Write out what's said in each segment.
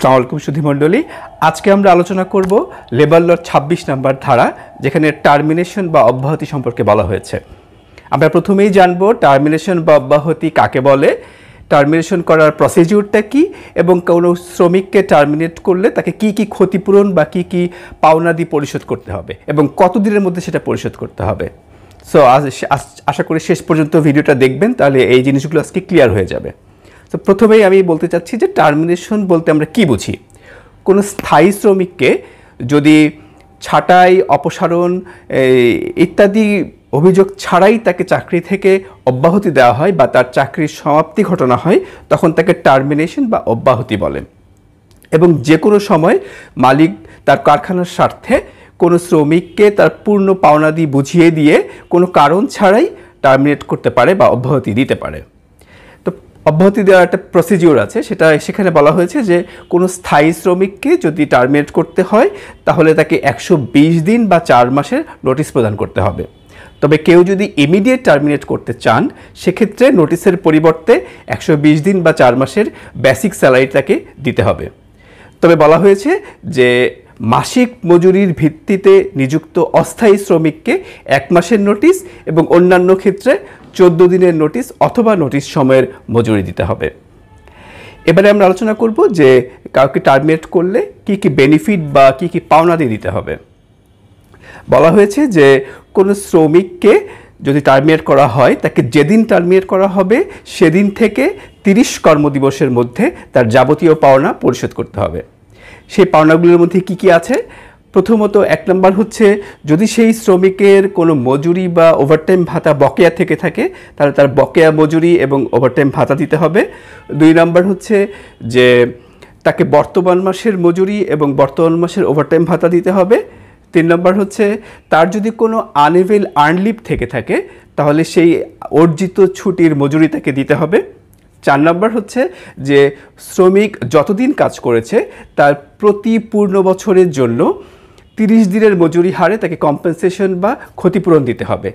সালাম সুধিমণ্ডলী আজকে আমরা আলোচনা করব লেবার লর ছাব্বিশ নাম্বার ধারা যেখানে টার্মিনেশন বা অব্যাহতি সম্পর্কে বলা হয়েছে আমরা প্রথমেই জানব টার্মিনেশন বা অব্যাহতি কাকে বলে টার্মিনেশন করার প্রসিডিউরটা কি এবং কোনো শ্রমিককে টার্মিনেট করলে তাকে কি কি ক্ষতিপূরণ বা কি কি দিয়ে পরিশোধ করতে হবে এবং কতদিনের মধ্যে সেটা পরিশোধ করতে হবে সো আজ আশা করি শেষ পর্যন্ত ভিডিওটা দেখবেন তাহলে এই জিনিসগুলো আজকে ক্লিয়ার হয়ে যাবে তো প্রথমেই আমি বলতে চাচ্ছি যে টার্মিনেশন বলতে আমরা কি বুঝি কোনো স্থায়ী শ্রমিককে যদি ছাটাই অপসারণ ইত্যাদি অভিযোগ ছাড়াই তাকে চাকরি থেকে অব্যাহতি দেওয়া হয় বা তার চাকরির সমাপ্তি ঘটনা হয় তখন তাকে টার্মিনেশন বা অব্যাহতি বলেন এবং যে কোনো সময় মালিক তার কারখানার স্বার্থে কোনো শ্রমিককে তার পূর্ণ পাওনাদি বুঝিয়ে দিয়ে কোনো কারণ ছাড়াই টার্মিনেট করতে পারে বা অব্যাহতি দিতে পারে অব্যাহতি দেওয়ার একটা প্রসিডিওর আছে সেটা সেখানে বলা হয়েছে যে কোনো স্থায়ী শ্রমিককে যদি টার্মিনেট করতে হয় তাহলে তাকে একশো দিন বা চার মাসের নোটিশ প্রদান করতে হবে তবে কেউ যদি ইমিডিয়েট টার্মিনেট করতে চান সেক্ষেত্রে নোটিশের পরিবর্তে একশো দিন বা চার মাসের বেসিক স্যালারি তাকে দিতে হবে তবে বলা হয়েছে যে মাসিক মজুরির ভিত্তিতে নিযুক্ত অস্থায়ী শ্রমিককে এক মাসের নোটিশ এবং অন্যান্য ক্ষেত্রে চোদ্দ দিনের নোটিশ অথবা নোটিশ সময়ের মজুরি দিতে হবে এবারে আমরা আলোচনা করব যে কাউকে টার্মিনেট করলে কি কি বেনিফিট বা কি কি পাওনাদি দিতে হবে বলা হয়েছে যে কোনো শ্রমিককে যদি টার্মিনেট করা হয় তাকে যেদিন টার্মিনেট করা হবে সেদিন থেকে তিরিশ কর্মদিবসের মধ্যে তার যাবতীয় পাওনা পরিশোধ করতে হবে সেই পাওনাগুলোর মধ্যে কি কি আছে প্রথমত এক নম্বর হচ্ছে যদি সেই শ্রমিকের কোনো মজুরি বা ওভারটাইম ভাতা বকেয়া থেকে থাকে তাহলে তার বকেয়া মজুরি এবং ওভারটাইম ভাতা দিতে হবে দুই নম্বর হচ্ছে যে তাকে বর্তমান মাসের মজুরি এবং বর্তমান মাসের ওভারটাইম ভাতা দিতে হবে তিন নম্বর হচ্ছে তার যদি কোনো আনএভেল আর্নলিভ থেকে থাকে তাহলে সেই অর্জিত ছুটির মজুরি তাকে দিতে হবে চার নম্বর হচ্ছে যে শ্রমিক যতদিন কাজ করেছে তার প্রতি পূর্ণ বছরের জন্য তিরিশ দিনের মজুরি হারে তাকে কম্পেনসেশন বা ক্ষতিপূরণ দিতে হবে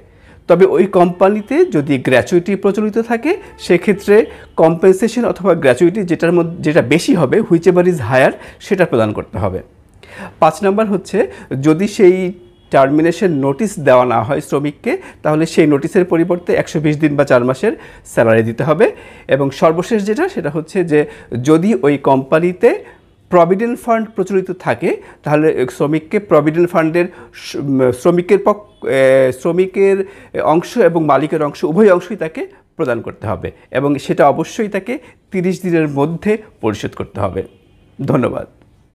তবে ওই কোম্পানিতে যদি গ্র্যাচুইটি প্রচলিত থাকে সেক্ষেত্রে কম্পেনসেশন অথবা গ্র্যাচুইটি যেটার মধ্যে যেটা বেশি হবে হুইচ এভার ইজ হায়ার সেটা প্রদান করতে হবে পাঁচ নম্বর হচ্ছে যদি সেই টার্মিনেশন নোটিশ দেওয়া না হয় শ্রমিককে তাহলে সেই নোটিসের পরিবর্তে একশো দিন বা চার মাসের স্যালারি দিতে হবে এবং সর্বশেষ যেটা সেটা হচ্ছে যে যদি ওই কোম্পানিতে প্রভিডেন্ট ফান্ড প্রচলিত থাকে তাহলে শ্রমিককে প্রভিডেন্ট ফান্ডের শ্রমিকের পক্ষ শ্রমিকের অংশ এবং মালিকের অংশ উভয় অংশই তাকে প্রদান করতে হবে এবং সেটা অবশ্যই তাকে তিরিশ দিনের মধ্যে পরিশোধ করতে হবে ধন্যবাদ